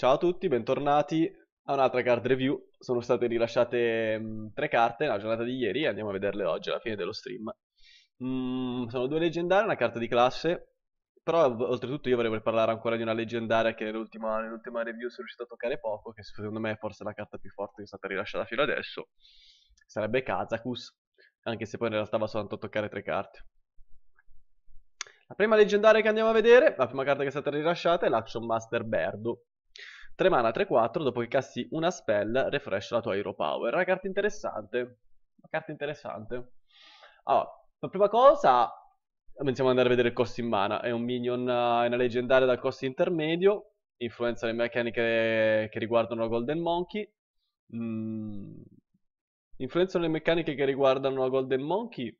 Ciao a tutti, bentornati a un'altra card review. Sono state rilasciate mh, mm, tre carte nella giornata di ieri, andiamo a vederle oggi alla fine dello stream. Mm, sono due leggendarie, una carta di classe, però oltretutto io vorrei parlare ancora di una leggendaria che nell'ultima, nell'ultima review sono riuscito a toccare poco, che secondo me è forse la carta più forte che è stata rilasciata fino adesso. Sarebbe Kazakus, anche se poi in realtà va soltanto a toccare tre carte. La prima leggendaria che andiamo a vedere, la prima carta che è stata rilasciata è l'Action Master Berdo 3 mana 3-4, dopo che cassi una spell, refresh la tua hero power. Una carta interessante. Una carta interessante. Allora, per prima cosa, iniziamo ad andare a vedere il costo in mana. È un minion, eh, è una leggendaria dal costo intermedio, influenza le meccaniche che riguardano la Golden Monkey. Mm. Influenzano le meccaniche che riguardano la Golden Monkey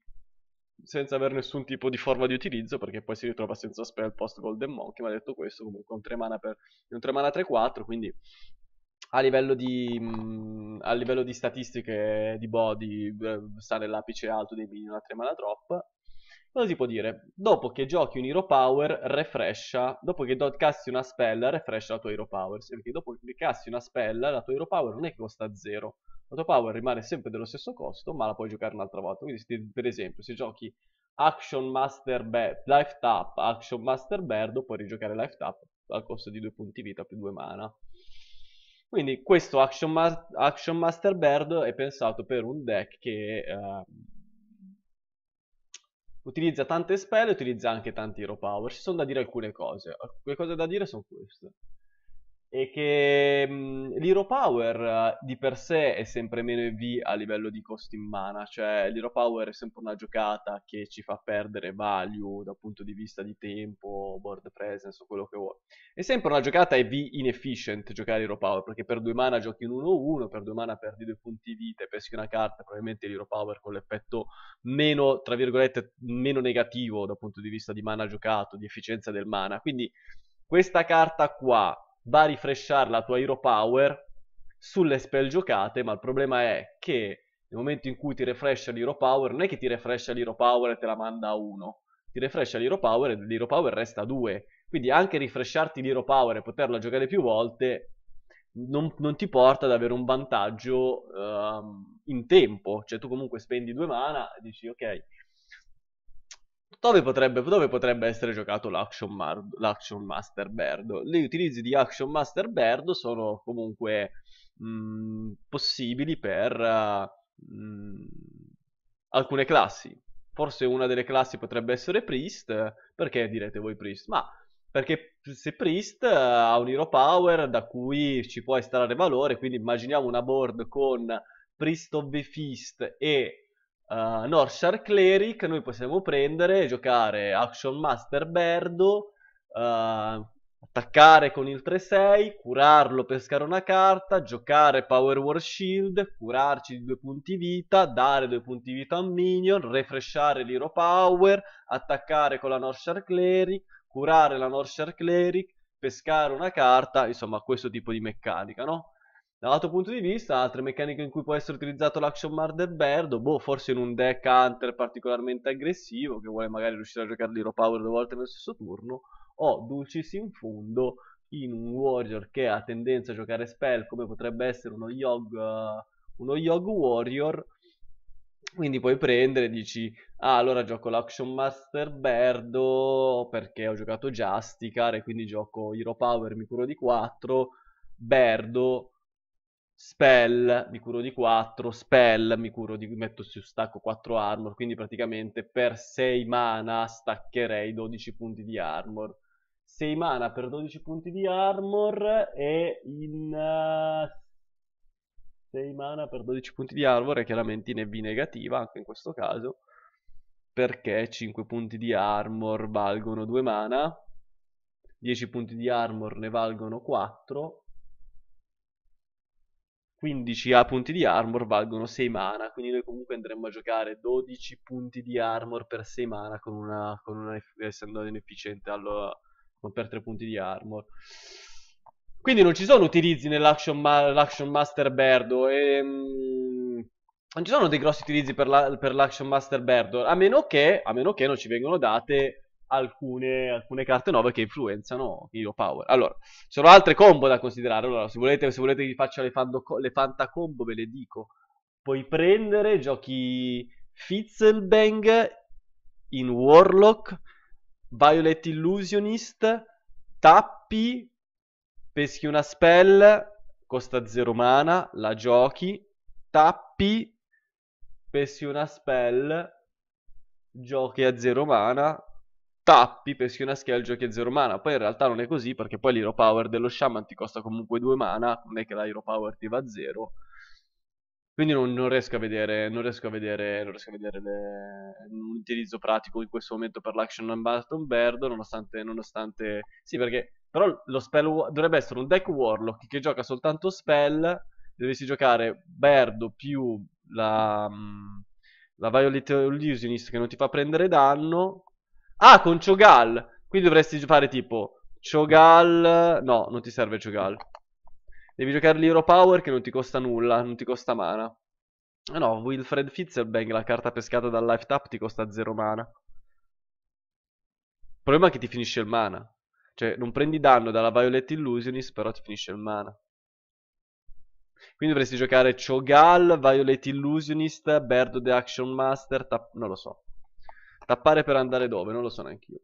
senza avere nessun tipo di forma di utilizzo perché poi si ritrova senza spell post Golden Monkey ma detto questo comunque un 3 mana per un 3 mana 3-4 quindi a livello di, mh, mm, a livello di statistiche di body eh, sta nell'apice alto dei minion a 3 mana drop cosa si può dire? Dopo che giochi un Hero Power, refrescia. dopo che casti una spell, refrescia la tua Hero Power. Perché dopo che casti una spell, la tua Hero Power non è che costa 0, l'autopower rimane sempre dello stesso costo, ma la puoi giocare un'altra volta. Quindi, se, per esempio, se giochi Action Master Be- Life Tap, Action Master Bird, puoi rigiocare Life Tap al costo di 2 punti vita più 2 mana. Quindi questo Action, Ma- Action, Master Bird è pensato per un deck che eh, utilizza tante spelle, utilizza anche tanti hero power. Ci sono da dire alcune cose. Le cose da dire sono queste e che mh, mhmm, l'Hero Power eh, di per sé è sempre meno EV a livello di costi in mana, cioè l'Hero Power è sempre una giocata che ci fa perdere value dal punto di vista di tempo, board presence o quello che vuoi. È sempre una giocata EV inefficient giocare l'Hero Power, perché per due mana giochi un 1-1, per due mana perdi due punti vita e peschi una carta, probabilmente l'Hero Power con l'effetto meno, tra virgolette, meno negativo dal punto di vista di mana giocato, di efficienza del mana, quindi... Questa carta qua, va a rifresciare la tua hero power sulle spell giocate, ma il problema è che nel momento in cui ti refrescia l'hero power, non è che ti refrescia l'hero power e te la manda a 1, ti refrescia l'hero power e l'hero power resta a 2. Quindi anche rifresciarti l'hero power e poterla giocare più volte non, non ti porta ad avere un vantaggio um, in tempo. Cioè tu comunque spendi due mana e dici ok, dove potrebbe, dove potrebbe essere giocato l'action, mar- l'action, Master Bird? Gli utilizzi di Action Master Bird sono comunque mh, mm, possibili per mh, mm, alcune classi. Forse una delle classi potrebbe essere Priest, perché direte voi Priest? Ma perché se Priest eh, ha un hero power da cui ci può estrarre valore, quindi immaginiamo una board con Priest of the Feast e uh, eh, Norshar Cleric, noi possiamo prendere, e giocare Action Master Berdo, uh, attaccare con il 3-6, curarlo pescare una carta, giocare Power War Shield, curarci di due punti vita, dare due punti vita a minion, refreshare l'Hero Power, attaccare con la Norshar Cleric, curare la Norshar Cleric, pescare una carta, insomma questo tipo di meccanica, no? Dall'altro punto di vista, altre meccaniche in cui può essere utilizzato l'action Marder Berdo, boh, forse in un deck hunter particolarmente aggressivo, che vuole magari riuscire a giocare l'hero power due volte nello stesso turno, o Dulcis in fondo in un warrior che ha tendenza a giocare spell come potrebbe essere uno Yog, eh, uno Yog Warrior. Quindi puoi prendere e dici, ah allora gioco l'Action Master Berdo perché ho giocato Justicar e quindi gioco Hero Power, mi curo di 4, Berdo spell, mi curo di 4, spell, mi curo di... metto su stacco 4 armor, quindi praticamente per 6 mana staccherei 12 punti di armor. 6 mana per 12 punti di armor e in... Uh, eh, 6 mana per 12 punti di armor è chiaramente in EV negativa, anche in questo caso, perché 5 punti di armor valgono 2 mana, 10 punti di armor ne valgono 4, 15 punti di armor valgono 6 mana, quindi noi comunque andremo a giocare 12 punti di armor per 6 mana con una, con una essendo inefficiente allora, per 3 punti di armor. Quindi non ci sono utilizzi nell'Action ma- Master Berdo e... Ehm, Mh, non ci sono dei grossi utilizzi per, la, l'Action Master Berdo, a meno, che, a meno che non ci vengono date alcune, alcune carte nuove che influenzano Hero Power. Allora, ci sono altre combo da considerare. Allora, se volete, se volete vi faccio le, fando, le fantacombo, ve le dico. Puoi prendere giochi Fitzelbang in Warlock, Violet Illusionist, tappi, peschi una spell, costa 0 mana, la giochi, tappi, peschi una spell, giochi a 0 mana, tappi peschi una skill, giochi a 0 mana. Poi in realtà non è così perché poi l'hero power dello shaman ti costa comunque 2 mana, non è che la hero power ti va a 0. Quindi non, non, riesco a vedere, non riesco a vedere, non riesco a vedere le... un utilizzo pratico in questo momento per l'action and bird, nonostante, nonostante... Sì, perché però lo spell dovrebbe essere un deck warlock che gioca soltanto spell, dovessi giocare bird più la, mm, la Violet Illusionist che non ti fa prendere danno, Ah, con Chogal. Quindi dovresti fare tipo Chogal... No, non ti serve Chogal. Devi giocare l'Hero Power che non ti costa nulla, non ti costa mana. Ah no, Wilfred Fitzelbang, la carta pescata dal Life Tap, ti costa 0 mana. Il problema è che ti finisce il mana. Cioè, non prendi danno dalla Violet Illusionist, però ti finisce il mana. Quindi dovresti giocare Chogal, Violet Illusionist, Bird of the Action Master, tap... non lo so. Tappare per andare dove? Non lo so neanche io.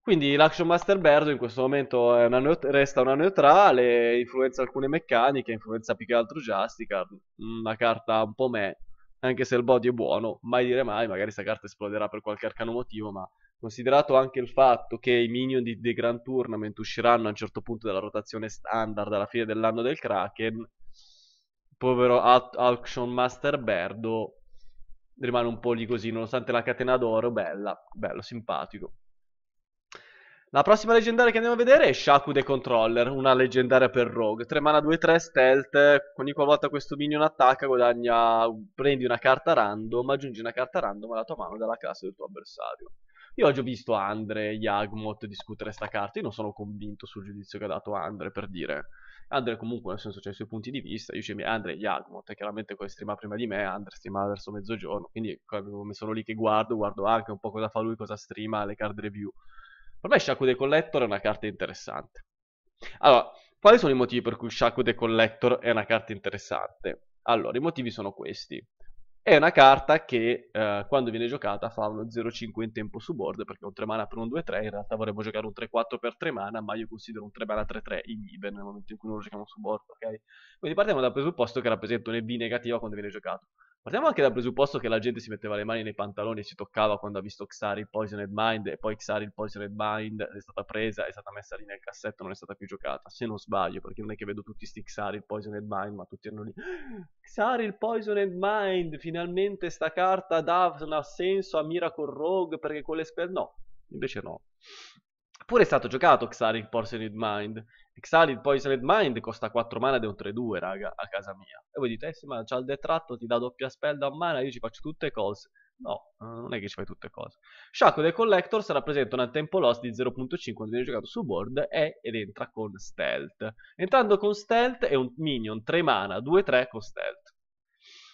Quindi l'Action Master Berzo in questo momento una neut- resta una neutrale, influenza alcune meccaniche, influenza più che altro Justicard, una mm, carta un po' me, anche se il body è buono, mai dire mai, magari questa carta esploderà per qualche arcano motivo, ma considerato anche il fatto che i minion di The Grand Tournament usciranno a un certo punto della rotazione standard alla fine dell'anno del Kraken, povero Action Master Berdo rimane un po' lì così, nonostante la catena d'oro, bella, bello, simpatico. La prossima leggendaria che andiamo a vedere è Shaku the Controller, una leggendaria per Rogue. 3 mana 2-3, stealth, ogni qualvolta questo minion attacca guadagna, prendi una carta random, aggiungi una carta random alla tua mano dalla classe del tuo avversario. Io oggi ho visto Andre e Yagmoth discutere sta carta, io non sono convinto sul giudizio che ha dato Andre, per dire. Andre comunque, nel senso, c'è i suoi punti di vista, io c'è Andre Jagmot, e chiaramente come streama prima di me, Andre streama verso mezzogiorno, quindi come sono lì che guardo, guardo anche un po' cosa fa lui, cosa streama, le card review. Per me Shaku the Collector è una carta interessante. Allora, quali sono i motivi per cui Shaku the Collector è una carta interessante? Allora, i motivi sono questi. È una carta che eh, quando viene giocata fa uno 0-5 in tempo su board perché un 3 mana per un 2-3, in realtà vorremmo giocare un 3-4 per 3 mana, ma io considero un 3 mana 3-3 in nel momento in cui non lo giochiamo su board, ok? Quindi partiamo dal presupposto che rappresenta un EB negativa quando viene giocato. Partiamo anche dal presupposto che la gente si metteva le mani nei pantaloni e si toccava quando ha visto Xari il Poisoned Mind e poi Xari il Poisoned Mind è stata presa, è stata messa lì nel cassetto, non è stata più giocata, se non sbaglio, perché non è che vedo tutti sti Xari il Poisoned Mind, ma tutti erano lì. Xari il Poisoned Mind, finalmente sta carta dà un senso a Miracle Rogue perché con le spell... No, invece no. Pure è stato giocato Xari il Poisoned Mind, Exalid poi Sled Mind costa 4 mana ed è un 3-2, raga, a casa mia. E voi dite, eh sì, ma c'ha il detratto, ti dà doppia spell da mana, io ci faccio tutte cose. No, eh, non è che ci fai tutte cose. Shaco dei Collectors rappresenta un tempo loss di 0.5 quando viene giocato su board e, ed entra con Stealth. Entrando con Stealth è un minion 3 mana, 2-3 con Stealth.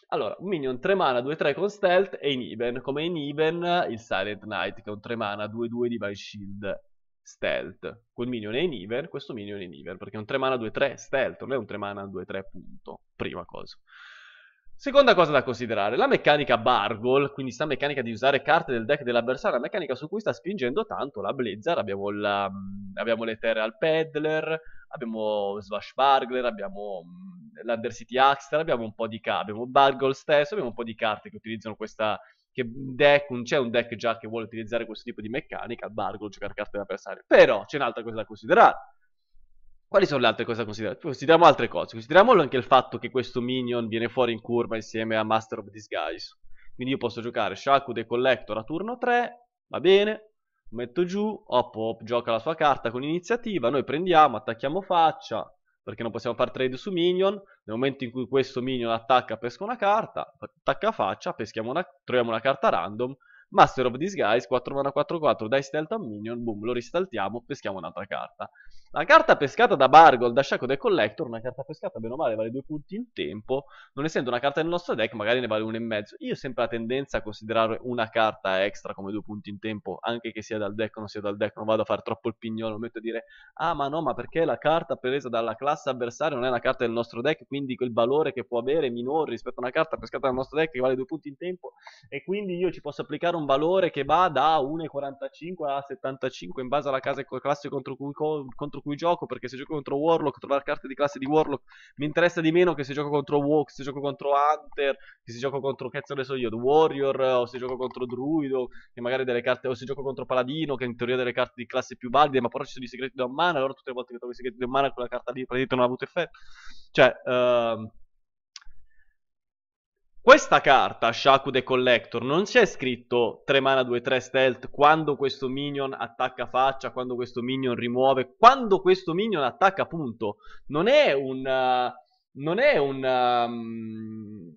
Allora, un minion 3 mana, 2-3 con Stealth e Iniben, come Iniben il Silent Knight che è un 3 mana, 2-2 di Divine Shield stealth. Quel minion è in Iver, questo minion è in Iver, perché è un 3 mana 2-3 stealth, non è un 3 mana 2-3 punto, prima cosa. Seconda cosa da considerare, la meccanica Bargol, quindi sta meccanica di usare carte del deck dell'avversario, la meccanica su cui sta spingendo tanto la Blizzard, abbiamo, la, abbiamo l'Ethereal Peddler, abbiamo Swash Bargler, abbiamo l'Undercity Axter, abbiamo un po' di carte, abbiamo Bargol stesso, abbiamo un po' di carte che utilizzano questa che deck, non c'è un deck già che vuole utilizzare questo tipo di meccanica, Bargo, giocare carte dell'avversario. Però c'è un'altra cosa da considerare. Quali sono le altre cose da considerare? Consideriamo altre cose. Consideriamo anche il fatto che questo minion viene fuori in curva insieme a Master of Disguise. Quindi io posso giocare Shaku the Collector a turno 3, va bene, metto giù, Hop Hop gioca la sua carta con iniziativa, noi prendiamo, attacchiamo faccia, perché non possiamo fare trade su minion, nel momento in cui questo minion attacca pesca una carta, attacca a faccia, peschiamo una, troviamo una carta random, Master of Disguise, 4 mana 4 4, dai stealth a minion, boom, lo ristaltiamo, peschiamo un'altra carta. La carta pescata da Bargold da Shaco del Collector, una carta pescata bene o male vale due punti in tempo, non essendo una carta del nostro deck magari ne vale uno e mezzo. Io ho sempre la tendenza a considerare una carta extra come due punti in tempo, anche che sia dal deck o non sia dal deck, non vado a fare troppo il pignolo, metto a dire ah ma no ma perché la carta presa dalla classe avversaria non è una carta del nostro deck, quindi quel valore che può avere è minore rispetto a una carta pescata dal nostro deck che vale due punti in tempo e quindi io ci posso applicare un valore che va da 1,45 a 75 in base alla casa classe contro cui, contro cui gioco, perché se gioco contro Warlock, trovare carte di classe di Warlock mi interessa di meno che se gioco contro Walk, se gioco contro Hunter, che se gioco contro, che ne so io, The Warrior, o se gioco contro Druido, che magari delle carte, o se gioco contro Paladino, che in teoria delle carte di classe più valide, ma però ci sono i segreti di un mana, allora tutte le volte che trovo i segreti di un mana quella carta lì praticamente non ha avuto effetto. Cioè... Uh questa carta, Shaku the Collector, non c'è scritto 3 mana 2 3 stealth quando questo minion attacca faccia, quando questo minion rimuove, quando questo minion attacca punto. Non è un... Uh, non è un... Um,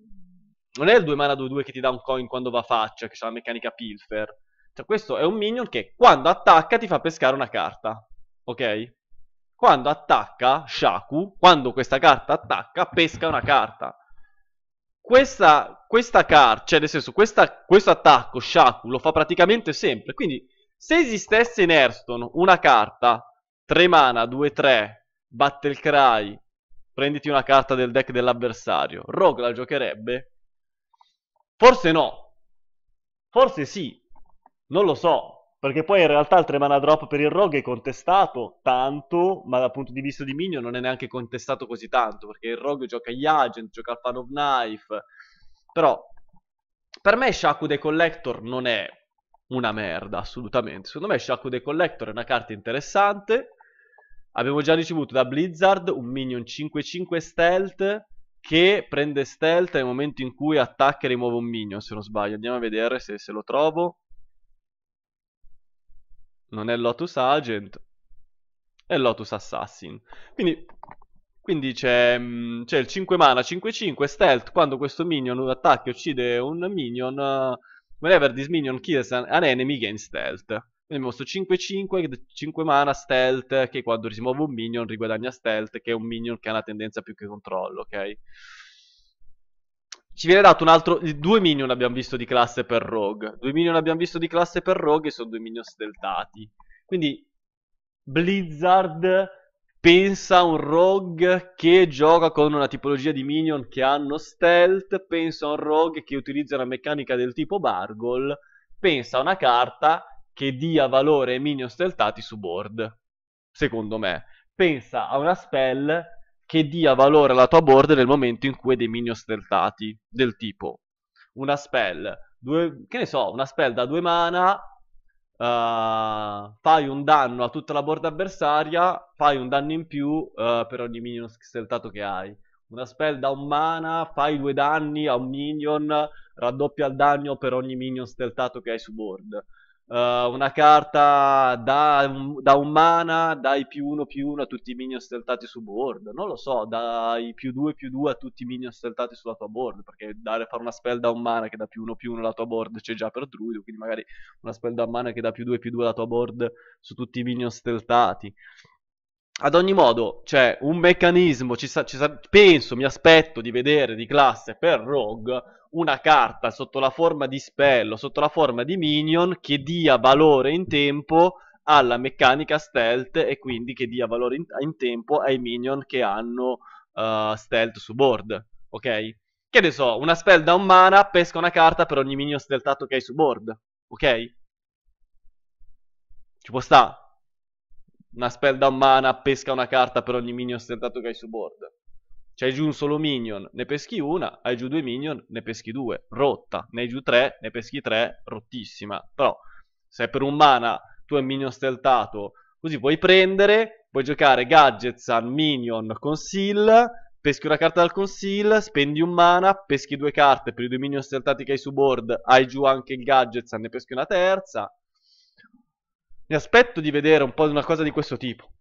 non è il 2 mana 2 2 che ti dà un coin quando va faccia, che c'è la meccanica pilfer. Cioè questo è un minion che quando attacca ti fa pescare una carta. Ok? Quando attacca Shaku, quando questa carta attacca, pesca una carta questa, questa car, cioè nel senso, questa, questo attacco Shaku lo fa praticamente sempre. Quindi, se esistesse in Hearthstone una carta 3 mana, 2-3, Battle Cry, prenditi una carta del deck dell'avversario, Rogue la giocherebbe? Forse no. Forse sì. Non lo so. Perché poi in realtà il 3 mana drop per il rogue è contestato tanto, ma dal punto di vista di Minion non è neanche contestato così tanto, perché il rogue gioca gli agent, gioca al fan of knife. Però, per me Shaku the Collector non è una merda, assolutamente. Secondo me Shaku the Collector è una carta interessante. Abbiamo già ricevuto da Blizzard un Minion 5-5 stealth che prende stealth nel momento in cui attacca e rimuove un Minion, se non sbaglio. Andiamo a vedere se, se lo trovo non è Lotus Agent, è Lotus Assassin. Quindi, quindi c'è, mm, c'è, il 5 mana 5-5 stealth, quando questo minion attacca e uccide un minion, uh, whenever this minion kills an, an enemy gain stealth. Quindi abbiamo questo 5-5, 5 mana stealth, che quando si un minion riguadagna stealth, che è un minion che ha una tendenza più che controllo, ok? Ci viene dato un altro... Due minion abbiamo visto di classe per Rogue. Due minion abbiamo visto di classe per Rogue e sono due minion steltati. Quindi Blizzard pensa a un Rogue che gioca con una tipologia di minion che hanno stealth. Pensa a un Rogue che utilizza una meccanica del tipo bargol, Pensa a una carta che dia valore ai minion steltati su board. Secondo me. Pensa a una spell che dia valore alla tua board nel momento in cui hai dei minion steltati del tipo una spell, due, che ne so, una spell da due mana, uh, fai un danno a tutta la board avversaria, fai un danno in più uh, per ogni minion steltato che hai. Una spell da un mana, fai due danni a un minion, raddoppia il danno per ogni minion steltato che hai su board Uh, una carta da un, da un mana, dai più uno più uno a tutti i minion steltati su board, non lo so, dai più due più due a tutti i minion steltati sulla tua board, perché dare, fare una spell da un mana che dà più uno più uno alla tua board c'è già per druido, quindi magari una spell da un mana che dà più due più 2 alla tua board su tutti i minion steltati ad ogni modo, c'è cioè, un meccanismo, ci sa, ci sa, penso, mi aspetto di vedere di classe per Rogue una carta sotto la forma di spello, sotto la forma di minion, che dia valore in tempo alla meccanica stealth e quindi che dia valore in, in tempo ai minion che hanno uh, stealth su board, ok? Che ne so, una spell da un mana pesca una carta per ogni minion stealthato che hai su board, ok? Ci può stare una spell down mana pesca una carta per ogni minion stentato che hai su board. C'hai giù un solo minion, ne peschi una, hai giù due minion, ne peschi due, rotta. Ne hai giù tre, ne peschi tre, rottissima. Però se per un mana tu hai un minion steltato, così puoi prendere, puoi giocare gadgets al minion conceal, peschi una carta dal conceal, spendi un mana, peschi due carte per i due minion steltati che hai su board, hai giù anche il gadgets, ne peschi una terza, mi aspetto di vedere un po' una cosa di questo tipo.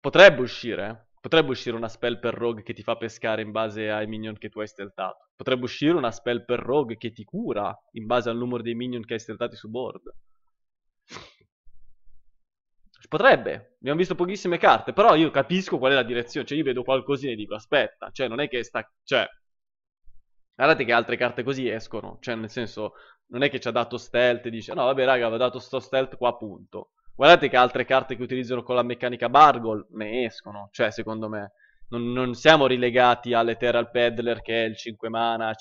Potrebbe uscire, eh. Potrebbe uscire una spell per rogue che ti fa pescare in base ai minion che tu hai steltato. Potrebbe uscire una spell per rogue che ti cura in base al numero dei minion che hai steltati su board. Potrebbe, abbiamo visto pochissime carte, però io capisco qual è la direzione, cioè io vedo qualcosina e dico aspetta, cioè non è che sta, cioè Guardate che altre carte così escono, cioè nel senso, non è che ci ha dato stealth e dice no vabbè raga, vi ho dato sto stealth qua punto. Guardate che altre carte che utilizzano con la meccanica Bargol ne escono, cioè secondo me non, non siamo rilegati all'Ethereal Peddler che è il 5 mana, 5-6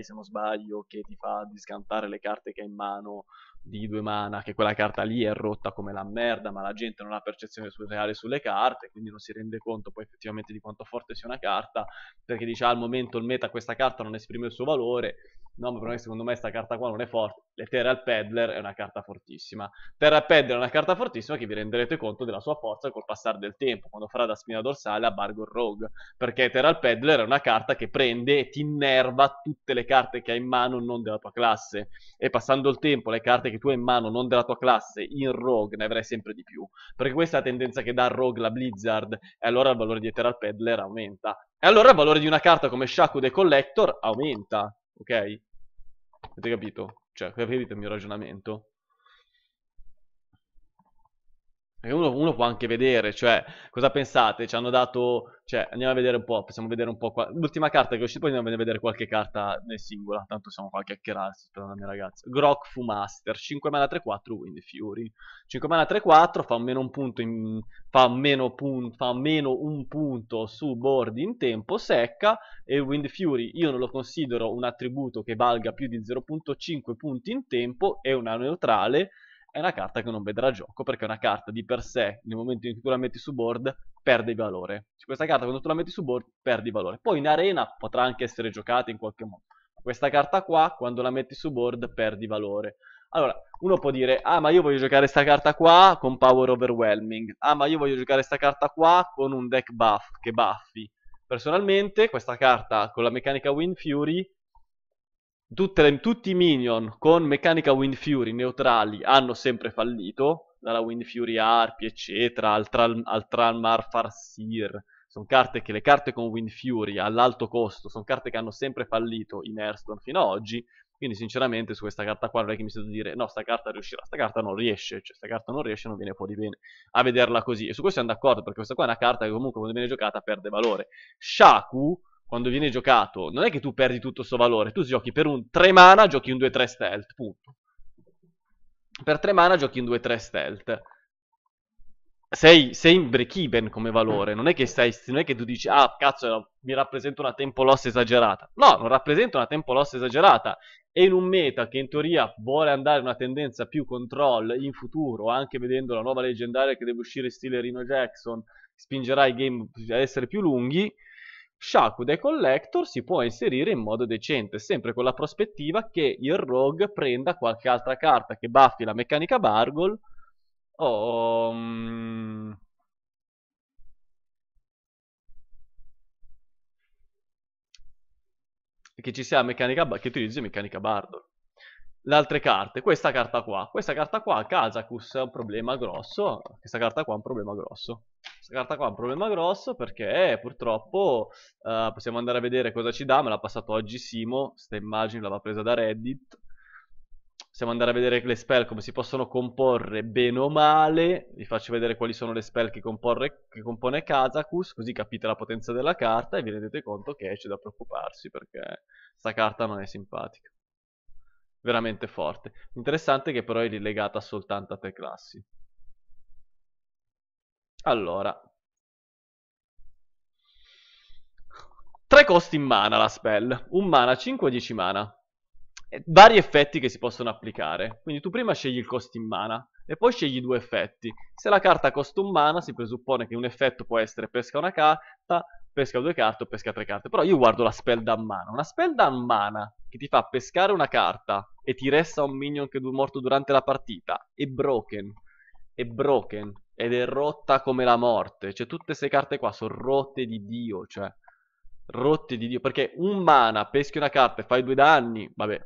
se non sbaglio, che ti fa discantare le carte che hai in mano di due mana, che quella carta lì è rotta come la merda, ma la gente non ha percezione reale sulle carte, quindi non si rende conto poi effettivamente di quanto forte sia una carta, perché dice ah, al momento il meta questa carta non esprime il suo valore, no, ma per me, secondo me questa carta qua non è forte, L'Ethereal Peddler è una carta fortissima. Terra Peddler è una carta fortissima che vi renderete conto della sua forza col passare del tempo, quando farà da spina dorsale a Bargon Rogue, perché Ethereal Peddler è una carta che prende e ti innerva tutte le carte che hai in mano non della tua classe, e passando il tempo le carte che che tu hai in mano, non della tua classe, in Rogue ne avrai sempre di più. Perché questa è la tendenza che dà Rogue la Blizzard, e allora il valore di Ethereal Peddler aumenta. E allora il valore di una carta come Shakude Collector aumenta, ok? Avete capito? Cioè, capite il mio ragionamento? Uno, uno, può anche vedere, cioè, cosa pensate? Ci hanno dato, cioè, andiamo a vedere un po', possiamo vedere un po' qua. L'ultima carta che è uscita, poi andiamo a vedere qualche carta nel singolo. tanto siamo qua a chiacchierarsi, sperando la mia ragazza. Grok Fu Master, 5 mana 3-4, Wind Fury. 5 mana 3-4, fa meno un punto, in, fa, meno pun, fa meno un punto su board in tempo, secca, e Wind Fury io non lo considero un attributo che valga più di 0.5 punti in tempo, è una neutrale, è una carta che non vedrà gioco perché è una carta di per sé, nel momento in cui tu la metti su board, perde valore. Questa carta quando tu la metti su board, perdi valore. Poi in arena potrà anche essere giocata in qualche modo. Questa carta qua, quando la metti su board, perdi valore. Allora, uno può dire, ah ma io voglio giocare questa carta qua con Power Overwhelming, ah ma io voglio giocare questa carta qua con un deck buff, che buffi. Personalmente, questa carta con la meccanica Wind Fury le, tutti i minion con meccanica Wind Fury neutrali hanno sempre fallito, dalla Wind Fury Arpi, eccetera, al, Tral, Tralmar Farsir. Sono carte che le carte con Wind Fury all'alto costo sono carte che hanno sempre fallito in Hearthstone fino ad oggi. Quindi, sinceramente, su questa carta qua non è che mi sento dire no, sta carta riuscirà, sta carta non riesce, cioè sta carta non riesce, non viene fuori bene a vederla così. E su questo siamo d'accordo, perché questa qua è una carta che comunque quando viene giocata perde valore. Shaku quando viene giocato, non è che tu perdi tutto questo valore, tu giochi per un 3 mana, giochi un 2-3 stealth, punto. Per 3 mana giochi un 2-3 stealth. Sei, sei in break even come valore, mm. non è, che sei, non è che tu dici, ah cazzo, mi rappresenta una tempo loss esagerata. No, non rappresenta una tempo loss esagerata. E in un meta che in teoria vuole andare una tendenza più control in futuro, anche vedendo la nuova leggendaria che deve uscire stile Rino Jackson, spingerà i game ad essere più lunghi, Shakude Collector si può inserire in modo decente, sempre con la prospettiva che il Rogue prenda qualche altra carta che baffi la meccanica Bargol o... Mm, che ci sia meccanica che utilizzi meccanica Bardo le altre carte. Questa carta qua, questa carta qua, Kazakus, è un problema grosso, questa carta qua è un problema grosso. Questa carta qua è un problema grosso perché purtroppo uh, possiamo andare a vedere cosa ci dà, me l'ha passato oggi Simo, questa immagine l'aveva presa da Reddit. Possiamo andare a vedere le spell come si possono comporre bene o male, vi faccio vedere quali sono le spell che, comporre, che compone Kazakus, così capite la potenza della carta e vi rendete conto che c'è da preoccuparsi perché questa carta non è simpatica veramente forte. Interessante che però è legata soltanto a tre classi. Allora. Tre costi in mana la spell. Un mana 5 10 mana. vari effetti che si possono applicare. Quindi tu prima scegli il costo in mana e poi scegli due effetti. Se la carta costa un mana, si presuppone che un effetto può essere pesca una carta, pesca due carte o pesca tre carte. Però io guardo la spell da mano. Una spell da mana che ti fa pescare una carta e ti resta un minion che è morto durante la partita è broken. È broken. Ed è rotta come la morte. Cioè, tutte queste carte qua sono rotte di Dio. Cioè, rotte di Dio. Perché un mana, peschi una carta e fai due danni. Vabbè.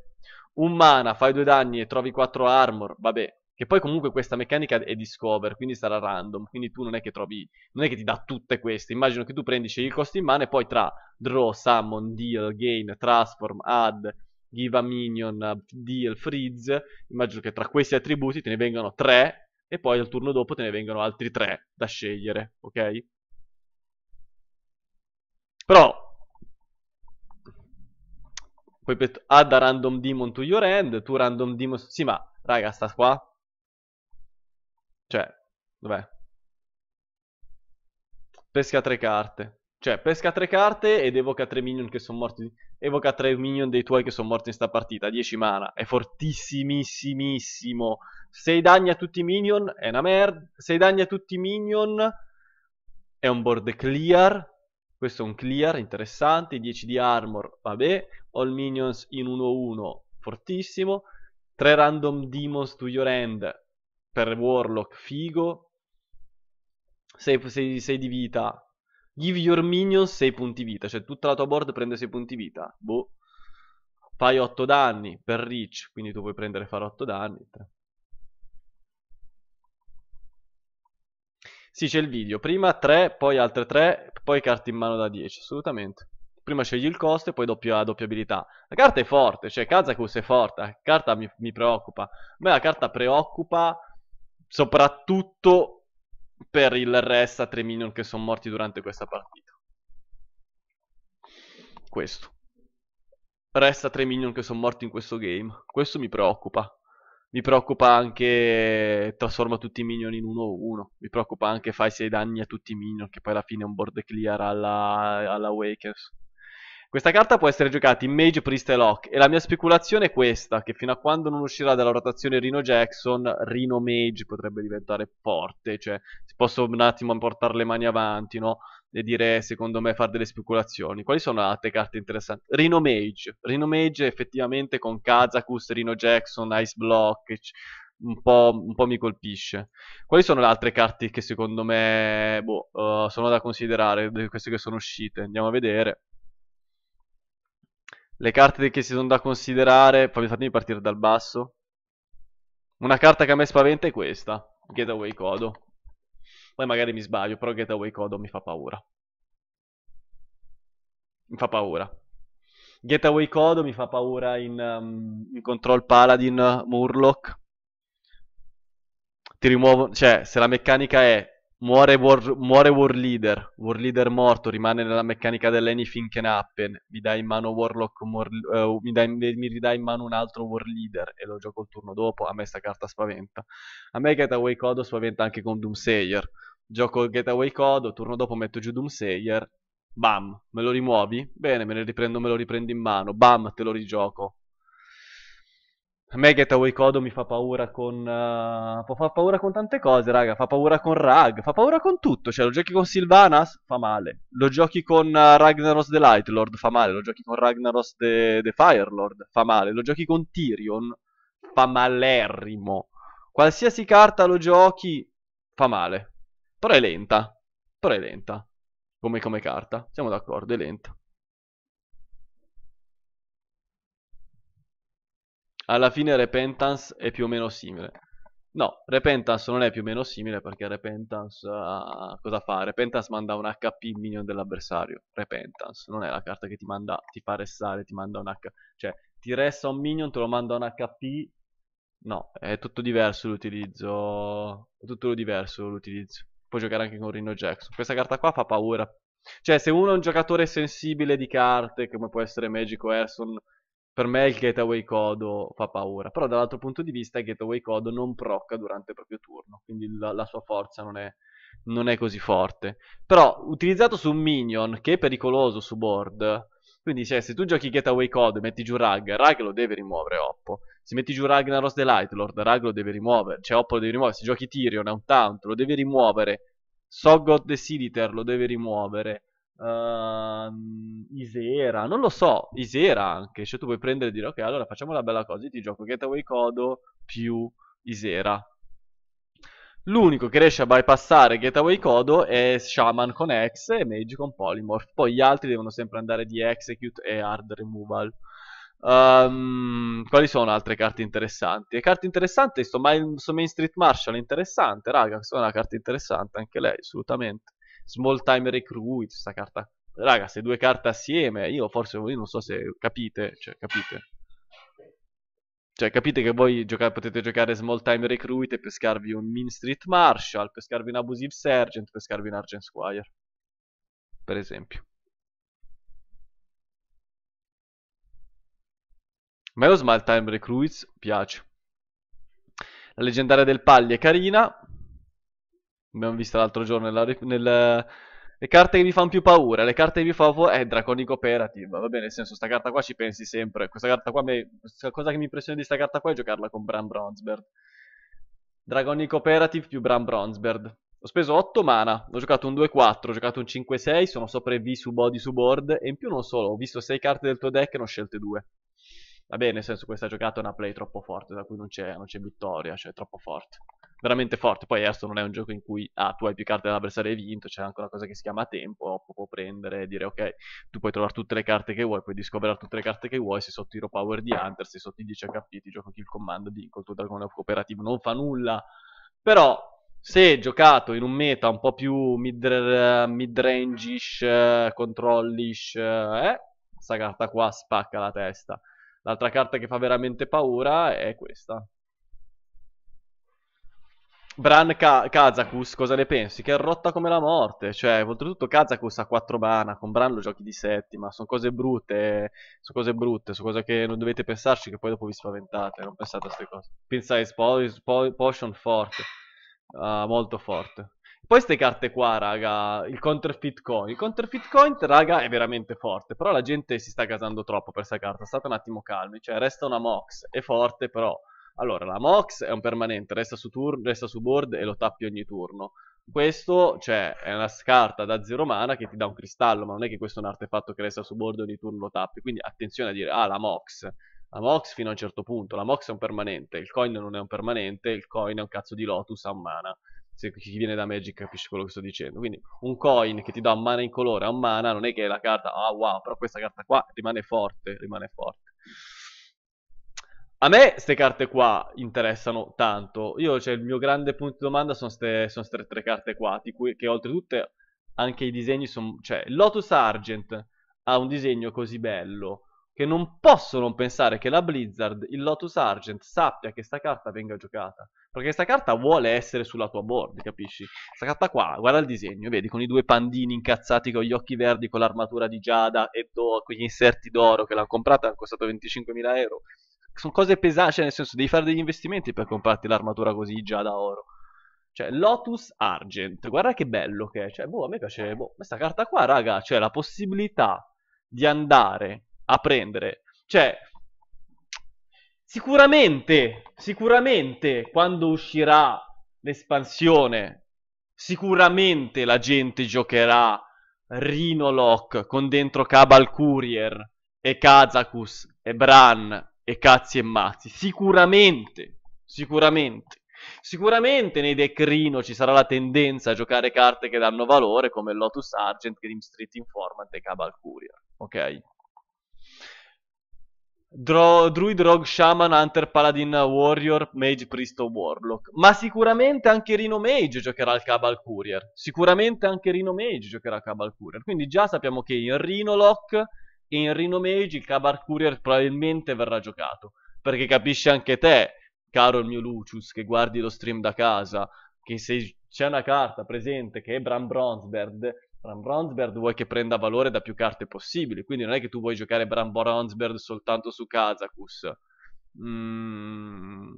Un mana, fai due danni e trovi quattro armor. Vabbè. Che poi comunque questa meccanica è discover, quindi sarà random, quindi tu non è che trovi, non è che ti dà tutte queste, immagino che tu prendi, scegli il costo in mano e poi tra draw, summon, deal, gain, transform, add, give a minion, deal, freeze, immagino che tra questi attributi te ne vengano tre e poi al turno dopo te ne vengono altri tre da scegliere, ok? Però poi add a random demon to your hand, tu random demon, sì ma raga sta qua, cioè, dov'è? Pesca tre carte. Cioè, pesca tre carte ed evoca tre minion che sono morti. Evoca tre minion dei tuoi che sono morti in sta partita. 10 mana. È fortissimissimissimo. Se danni a tutti i minion è una merda. Se danni a tutti i minion è un board clear. Questo è un clear interessante. 10 di armor, vabbè. All minions in 1-1, fortissimo. 3 random demons to your end, per Warlock, figo. 6, 6, 6 di vita. Give your minions 6 punti vita, cioè tutta la tua board prende 6 punti vita. Boh. Fai 8 danni per Rich. quindi tu puoi prendere e fare 8 danni. Sì, c'è il video. Prima 3, poi altre 3, poi carte in mano da 10, assolutamente. Prima scegli il costo e poi doppia, doppia abilità. La carta è forte, cioè Kazakus è forte, la carta mi, mi preoccupa. A me la carta preoccupa soprattutto per il rest a 3 minion che sono morti durante questa partita. Questo. Resta 3 minion che sono morti in questo game. Questo mi preoccupa. Mi preoccupa anche trasforma tutti i minion in 1-1. Mi preoccupa anche fai 6 danni a tutti i minion che poi alla fine è un board clear alla, alla Wakers. Questa carta può essere giocata in Mage, Priest e Lock e la mia speculazione è questa, che fino a quando non uscirà dalla rotazione Rino Jackson, Rino Mage potrebbe diventare forte, cioè si posso un attimo portare le mani avanti, no? E dire, secondo me, fare delle speculazioni. Quali sono altre carte interessanti? Rino Mage. Rino Mage effettivamente con Kazakus, Rino Jackson, Ice Block, un po', un po', mi colpisce. Quali sono le altre carte che secondo me boh, uh, sono da considerare, queste che sono uscite? Andiamo a vedere le carte che si sono da considerare, fatemi partire dal basso. Una carta che a me spaventa è questa, Getaway Kodo. Poi magari mi sbaglio, però Getaway Kodo mi fa paura. Mi fa paura. Getaway Kodo mi fa paura in, um, in Control Paladin Murloc. Ti rimuovo, cioè, se la meccanica è Muore War, muore War Leader, War Leader morto, rimane nella meccanica dell'anything can happen, mi dai in mano Warlock, mor, uh, mi, dai, mi ridai in mano un altro War Leader e lo gioco il turno dopo, a me sta carta spaventa. A me Getaway Code spaventa anche con Doomsayer, gioco Getaway Code, turno dopo metto giù Doomsayer, bam, me lo rimuovi, bene, me lo riprendo, me lo riprendo in mano, bam, te lo rigioco, a me Getaway Kodo mi fa paura con... Uh, eh, può far paura con tante cose, raga. Fa paura con Rag, fa paura con tutto. Cioè, lo giochi con Sylvanas, fa male. Lo giochi con uh, Ragnaros the Lightlord, fa male. Lo giochi con Ragnaros the, the Firelord, fa male. Lo giochi con Tyrion, fa malerrimo. Qualsiasi carta lo giochi, fa male. Però è lenta. Però è lenta. Come, come carta. Siamo d'accordo, è lenta. alla fine Repentance è più o meno simile. No, Repentance non è più o meno simile perché Repentance uh, cosa fa? Repentance manda un HP minion dell'avversario. Repentance non è la carta che ti manda, ti fa restare, ti manda un HP. Cioè, ti resta un minion, te lo manda un HP. No, è tutto diverso l'utilizzo. È tutto diverso l'utilizzo. Puoi giocare anche con Rino Jackson. Questa carta qua fa paura. Cioè, se uno è un giocatore sensibile di carte, come può essere Magic o Erson, per me il gateway Kodo fa paura, però dall'altro punto di vista il gateway Kodo non procca durante il proprio turno, quindi la, la sua forza non è, non è, così forte. Però utilizzato su un minion che è pericoloso su board, quindi cioè, se tu giochi gateway Kodo e metti giù Rag, Rag lo deve rimuovere Oppo. Se metti giù Ragnaros the Lightlord, Rag lo deve rimuovere, cioè Oppo lo deve rimuovere. Se giochi Tyrion, è un taunt, lo deve rimuovere. Sogoth the Siliter lo deve rimuovere. Uh, Isera, non lo so, Isera anche, cioè tu puoi prendere e dire ok allora facciamo la bella cosa, io ti gioco Getaway Codo più Isera. L'unico che riesce a bypassare Getaway Codo è Shaman con X e Mage con Polymorph, poi gli altri devono sempre andare di Execute e Hard Removal. Um, quali sono altre carte interessanti? Le carte interessanti, sto, main, sto Main Street Marshall interessante, raga, sono una carta interessante anche lei, assolutamente. Small Time Recruit, questa carta. Raga, se due carte assieme, io forse voi non so se capite, cioè capite. Cioè, capite che voi gioca- potete giocare Small Time Recruit e pescarvi un Mean Street Marshal, pescarvi un Abusive Sergeant, pescarvi un Argent Squire. Per esempio. Ma me lo Small Time Recruits piace. La leggendaria del Palli è carina, Abbiamo visto l'altro giorno nella, nel, le carte che mi fanno più paura, le carte che mi fanno paura è Draconic Operative, va bene, nel senso, sta carta qua ci pensi sempre, questa carta qua, me, cosa che mi impressiona di sta carta qua è giocarla con Bram Bronsberg. Dragonic Operative più Bram Bronsberg. Ho speso 8 mana, ho giocato un 2-4, ho giocato un 5-6, sono sopra V su body su board, e in più non solo, ho visto 6 carte del tuo deck e ne ho scelte 2. Va bene, nel senso, questa giocata è una play troppo forte, da cui non c'è, non c'è vittoria, cioè è troppo forte veramente forte. Poi Aston non è un gioco in cui ah, tu hai più carte dell'avversario e hai vinto, c'è anche una cosa che si chiama tempo, Oppo può prendere e dire ok, tu puoi trovare tutte le carte che vuoi, puoi discoverare tutte le carte che vuoi, se sotto tiro Power di Hunter, se sotto i 10 HP, ti gioco kill command vinco col tuo dragone cooperativo, non fa nulla. Però se giocato in un meta un po' più mid, mid-range-ish, eh, controllish, eh, questa eh, carta qua spacca la testa. L'altra carta che fa veramente paura è questa. Bran Ka- Kazakus, cosa ne pensi? Che è rotta come la morte. Cioè, oltretutto Kazakus ha 4 mana, con Bran lo giochi di settima. Sono cose brutte, sono cose brutte, sono cose che non dovete pensarci che poi dopo vi spaventate. Non pensate a queste cose. Pinsize spo- spo- Potion forte, uh, molto forte. Poi queste carte qua, raga, il counterfeit coin. Il counterfeit coin, raga, è veramente forte, però la gente si sta casando troppo per questa carta. State un attimo calmi, cioè resta una mox, è forte, però allora, la Mox è un permanente, resta su, turn, resta su board e lo tappi ogni turno. Questo, cioè, è una scarta da zero mana che ti dà un cristallo, ma non è che questo è un artefatto che resta su board e ogni turno lo tappi. Quindi attenzione a dire, ah, la Mox. La Mox fino a un certo punto, la Mox è un permanente, il coin non è un permanente, il coin è un cazzo di Lotus a un mana. Se chi viene da Magic capisce quello che sto dicendo. Quindi un coin che ti dà un mana in colore a mana non è che la carta, ah wow, però questa carta qua rimane forte, rimane forte. A me queste carte qua interessano tanto. Io, cioè, il mio grande punto di domanda sono queste tre carte qua, di cui, che oltretutto anche i disegni sono... Cioè, Lotus Argent ha un disegno così bello che non posso non pensare che la Blizzard, il Lotus Argent, sappia che questa carta venga giocata. Perché questa carta vuole essere sulla tua board, capisci? Questa carta qua, guarda il disegno, vedi, con i due pandini incazzati con gli occhi verdi, con l'armatura di Giada e do, con gli inserti d'oro che l'hanno comprata, hanno costato 25.000 euro sono cose pesanti, cioè nel senso devi fare degli investimenti per comprarti l'armatura così già da oro. Cioè, Lotus Argent, guarda che bello che è. Cioè, boh, a me piace, boh, questa carta qua, raga, cioè la possibilità di andare a prendere, cioè sicuramente, sicuramente quando uscirà l'espansione, sicuramente la gente giocherà Rinolock con dentro Cabal Courier e Kazakus e Bran e cazzi e mazzi. Sicuramente, sicuramente. Sicuramente nei decrino ci sarà la tendenza a giocare carte che danno valore come Lotus Argent, Grim Street Informant e Cabal Courier. Ok? Dro- Druid, Rogue, Shaman, Hunter, Paladin, Warrior, Mage, Priest o Warlock. Ma sicuramente anche Rino Mage giocherà al Cabal Courier. Sicuramente anche Rino Mage giocherà al Cabal Courier. Quindi già sappiamo che in Rino Lock e in Rinomage il Kabar Courier probabilmente verrà giocato, perché capisci anche te, caro il mio Lucius, che guardi lo stream da casa, che se c'è una carta presente che è Bram Bronsberd, Bram Bronsberd vuoi che prenda valore da più carte possibili, quindi non è che tu vuoi giocare Bram Bronsberd soltanto su Kazakus. Mm...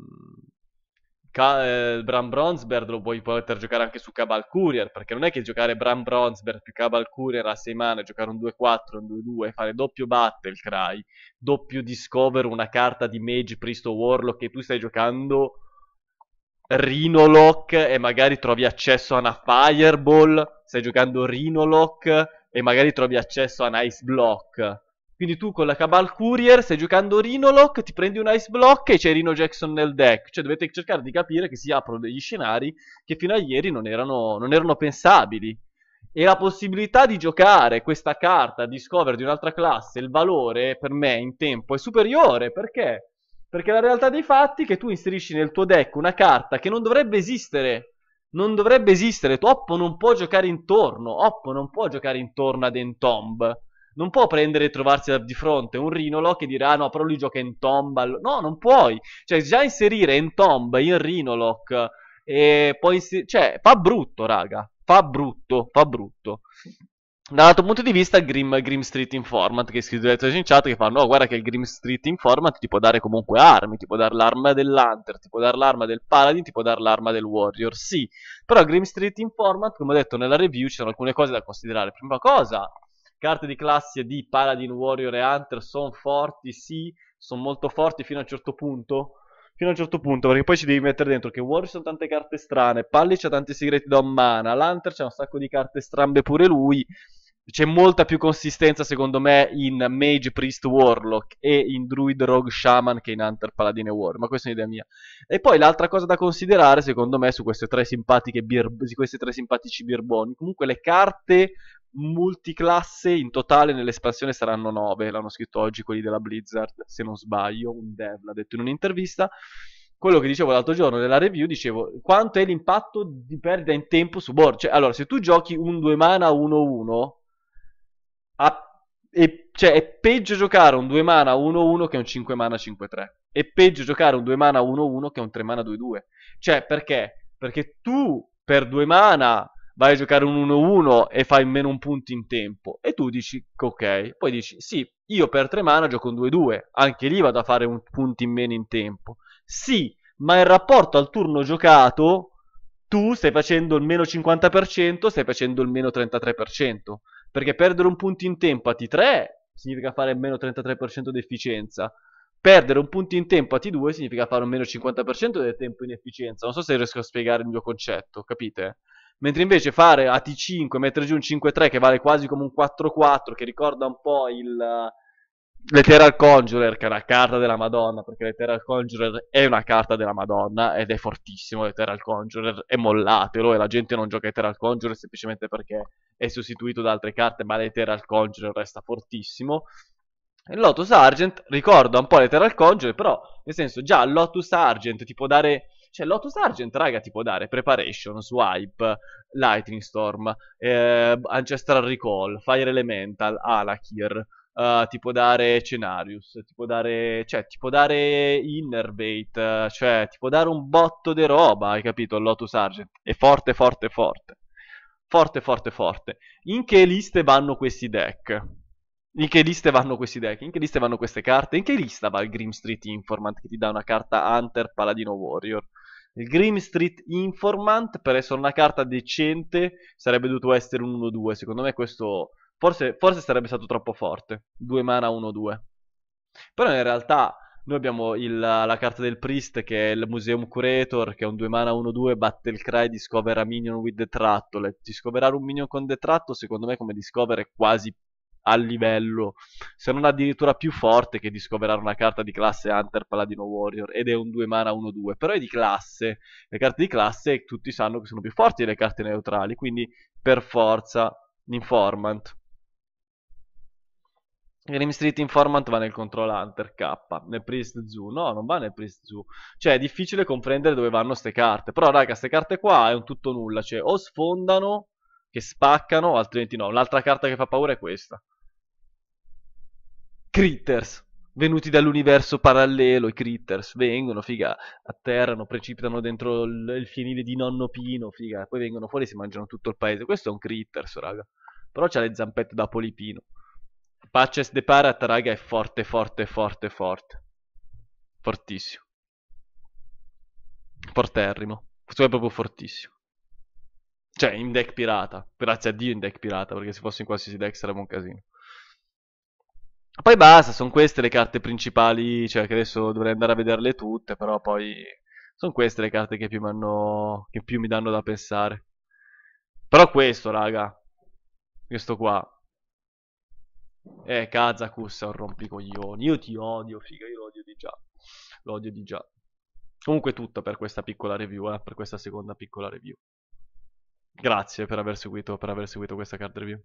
Ca- eh, Bram Bronsberg lo puoi poter giocare anche su Cabal Courier, perché non è che giocare Bram Bronsberg più Cabal Courier a 6 mana, giocare un 2-4, un 2-2, fare doppio Battle Cry, doppio Discover, una carta di Mage, Priest o Warlock e tu stai giocando Rhinolock e magari trovi accesso a una Fireball, stai giocando Rhinolock e magari trovi accesso a un Ice Block quindi tu con la Cabal Courier stai giocando Rinolock, ti prendi un Ice Block e c'è Rino Jackson nel deck. Cioè dovete cercare di capire che si aprono degli scenari che fino a ieri non erano, non erano pensabili. E la possibilità di giocare questa carta Discover di un'altra classe, il valore per me in tempo è superiore. Perché? Perché la realtà dei fatti è che tu inserisci nel tuo deck una carta che non dovrebbe esistere. Non dovrebbe esistere. Tu Oppo non può giocare intorno. Oppo non può giocare intorno ad Entomb non può prendere e trovarsi di fronte un Rinolo che dirà: ah, No, però lui gioca in tomba. No, non puoi. Cioè, già inserire in tomba in Rinolock e poi. Cioè, fa brutto, raga. Fa brutto, fa brutto. Dall'altro punto di vista, Grim, Grim Street in format, che scrivete in chat, che fa no guarda che il Grim Street in format ti può dare comunque armi, ti può dare l'arma dell'Hunter, ti può dare l'arma del Paladin, ti può dare l'arma del Warrior, sì. Però Grim Street in format, come ho detto nella review, ci sono alcune cose da considerare. Prima cosa, Carte di classe di Paladin, Warrior e Hunter sono forti, sì, sono molto forti fino a un certo punto. Fino a un certo punto, perché poi ci devi mettere dentro che Warrior sono tante carte strane, Palli c'ha tanti segreti da mana, l'Hunter c'ha un sacco di carte strambe pure lui. C'è molta più consistenza, secondo me, in Mage, Priest, Warlock e in Druid, Rogue, Shaman che in Hunter, Paladin e War. Ma questa è un'idea mia. E poi l'altra cosa da considerare, secondo me, su queste tre simpatiche beer, questi tre simpatici birboni. Comunque le carte multiclasse in totale nell'espansione saranno 9, l'hanno scritto oggi quelli della Blizzard, se non sbaglio, un dev l'ha detto in un'intervista. Quello che dicevo l'altro giorno nella review, dicevo quanto è l'impatto di perdita in tempo su board. Cioè, allora, se tu giochi un 2 mana 1-1, a, e, cioè, è peggio giocare un 2 mana 1-1 che un 5 mana 5-3. È peggio giocare un 2 mana 1-1 che un 3 mana 2-2. Cioè, perché? Perché tu per 2 mana vai a giocare un 1-1 e fai meno un punto in tempo. E tu dici, ok, poi dici, sì, io per tre mana gioco un 2-2, anche lì vado a fare un punto in meno in tempo. Sì, ma in rapporto al turno giocato, tu stai facendo il meno 50%, stai facendo il meno 33%. Perché perdere un punto in tempo a T3 significa fare meno 33% di efficienza. Perdere un punto in tempo a T2 significa fare un meno 50% del tempo in efficienza. Non so se riesco a spiegare il mio concetto, capite? mentre invece fare a T5 mettere giù un 5-3 che vale quasi come un 4-4 che ricorda un po' il eh, l'Eteral Conjurer che è una carta della Madonna perché l'Eteral Conjurer è una carta della Madonna ed è fortissimo l'Eteral Conjurer e mollatelo e la gente non gioca Eteral Conjurer semplicemente perché è sostituito da altre carte ma l'Eteral Conjurer resta fortissimo il Lotus Argent ricorda un po' l'Eteral Conjurer però nel senso già Lotus Argent ti può dare cioè, Lotus Argent, raga, ti può dare Preparation, Swipe, Lightning Storm, eh, Ancestral Recall, Fire Elemental, Alakir, eh, ti può dare Cenarius, ti può dare, cioè, ti può dare Innerbait, cioè, ti può dare un botto di roba, hai capito? Lotus Argent. È forte, forte, forte. Forte, forte, forte. In che liste vanno questi deck? In che liste vanno questi deck? In che liste vanno queste carte? In che lista va il Grim Street Informant che ti dà una carta Hunter Paladino Warrior? Il Grim Street Informant, per essere una carta decente, sarebbe dovuto essere un 1-2. Secondo me questo forse, forse sarebbe stato troppo forte. 2 mana 1-2. Però in realtà noi abbiamo il, la carta del Priest che è il Museum Curator, che è un 2 mana 1-2, batte il cry, discovera minion with the tratto. Discoverare un minion con detratto secondo me come discover è quasi al livello, se non addirittura più forte che Discoverare una carta di classe Hunter Paladino Warrior ed è un 2 mana 1-2, però è di classe, le carte di classe tutti sanno che sono più forti delle carte neutrali, quindi per forza l'informant. Grim Street Informant va nel Control Hunter K, nel Priest Zoo, no, non va nel Priest Zoo. Cioè, è difficile comprendere dove vanno queste carte. Però, raga, queste carte qua è un tutto nulla. Cioè, o sfondano, che spaccano, altrimenti no. L'altra carta che fa paura è questa critters venuti dall'universo parallelo, i critters vengono, figa, atterrano, precipitano dentro il, il fienile di nonno Pino, figa, poi vengono fuori e si mangiano tutto il paese. Questo è un critters, raga. Però c'ha le zampette da polipino. Patches de Parat, raga, è forte, forte, forte, forte. Fortissimo. Forterrimo. Questo è proprio fortissimo. Cioè, in deck pirata. Grazie a Dio in deck pirata, perché se fosse in qualsiasi deck sarebbe un casino. Poi basta, sono queste le carte principali, cioè che adesso dovrei andare a vederle tutte, però poi sono queste le carte che più, che più mi danno da pensare. Però questo, raga, questo qua, eh, Kazakus è un rompicoglioni. Io ti odio, figa, io l'odio di già. l'odio di già. Comunque è tutto per questa piccola review, eh, per questa seconda piccola review. Grazie per aver seguito, per aver seguito questa card review.